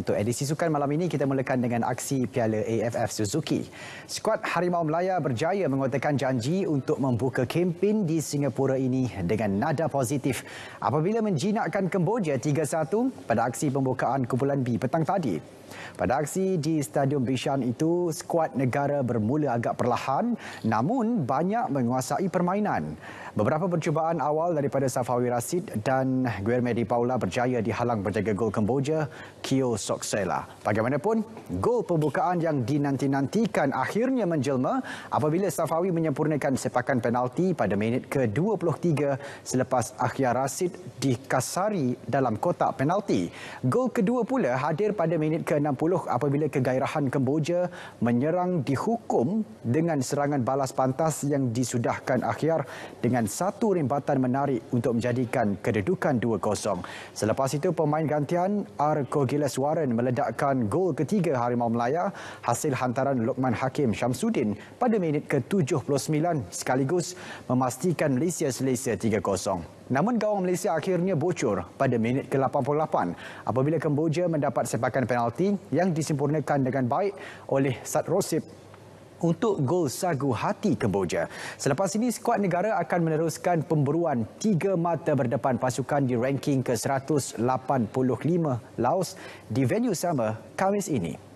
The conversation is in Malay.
Untuk edisi sukan malam ini, kita mulakan dengan aksi Piala AFF Suzuki. Skuad Harimau Melaya berjaya mengotakan janji untuk membuka kempen di Singapura ini dengan nada positif apabila menjinakkan Kemboja 3-1 pada aksi pembukaan Kumpulan B petang tadi. Pada aksi di Stadium Bishan itu, skuad negara bermula agak perlahan namun banyak menguasai permainan. Beberapa percubaan awal daripada Safawi Rasid dan Guermedi Paula berjaya dihalang berjaga gol Kemboja Kio Soksela. Bagaimanapun, gol pembukaan yang dinanti-nantikan akhirnya menjelma apabila Safawi menyempurnakan sepakan penalti pada minit ke-23 selepas Akhya Rasid dikasari dalam kotak penalti. Gol kedua pula hadir pada minit ke-60 apabila kegairahan Kemboja menyerang dihukum dengan serangan balas pantas yang disudahkan Akhyar dengan satu rembatan menarik untuk menjadikan kedudukan 2-0. Selepas itu, pemain gantian Arko Gil Achilles Warren meledakkan gol ketiga Harimau Melaya hasil hantaran Lukman Hakim Syamsuddin pada minit ke-79 sekaligus memastikan Malaysia selesa 3-0. Namun gawang Malaysia akhirnya bocor pada minit ke-88 apabila Kemboja mendapat sepakan penalti yang disempurnakan dengan baik oleh Sat Rosip untuk gol sagu hati Kemboja. Selepas ini, skuad negara akan meneruskan pemberuan tiga mata berdepan pasukan di ranking ke-185 Laos di venue sama Kamis ini.